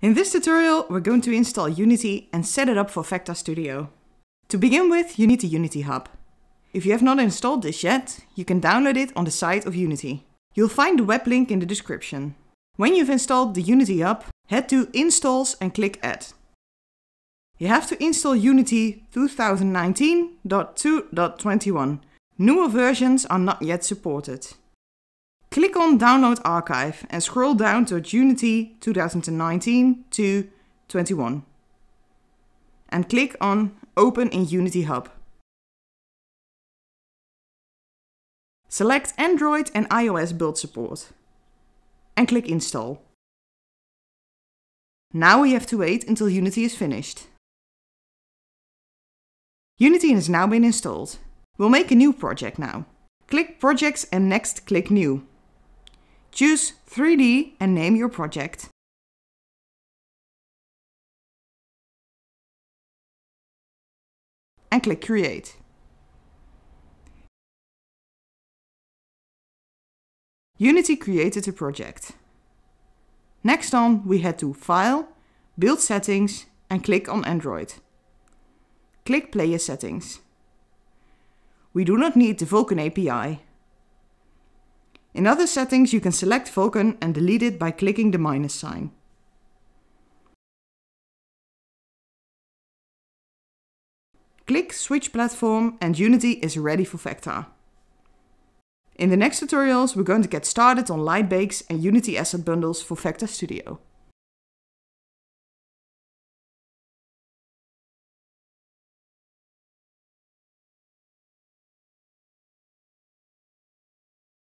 In this tutorial, we're going to install Unity and set it up for Vector Studio. To begin with, you need the Unity Hub. If you have not installed this yet, you can download it on the site of Unity. You'll find the web link in the description. When you've installed the Unity Hub, head to Installs and click Add. You have to install Unity 2019.2.21. Newer versions are not yet supported. Click on Download Archive and scroll down to Unity 2019 to 21. And click on Open in Unity Hub. Select Android and iOS build support. And click Install. Now we have to wait until Unity is finished. Unity has now been installed. We'll make a new project now. Click Projects and next click New. Choose 3D and name your project. And click Create. Unity created a project. Next on, we head to File, Build Settings and click on Android. Click Player Settings. We do not need the Vulkan API. In other settings, you can select Vulkan and delete it by clicking the minus sign. Click Switch Platform and Unity is ready for Vector. In the next tutorials, we're going to get started on light bakes and Unity asset bundles for Vector Studio.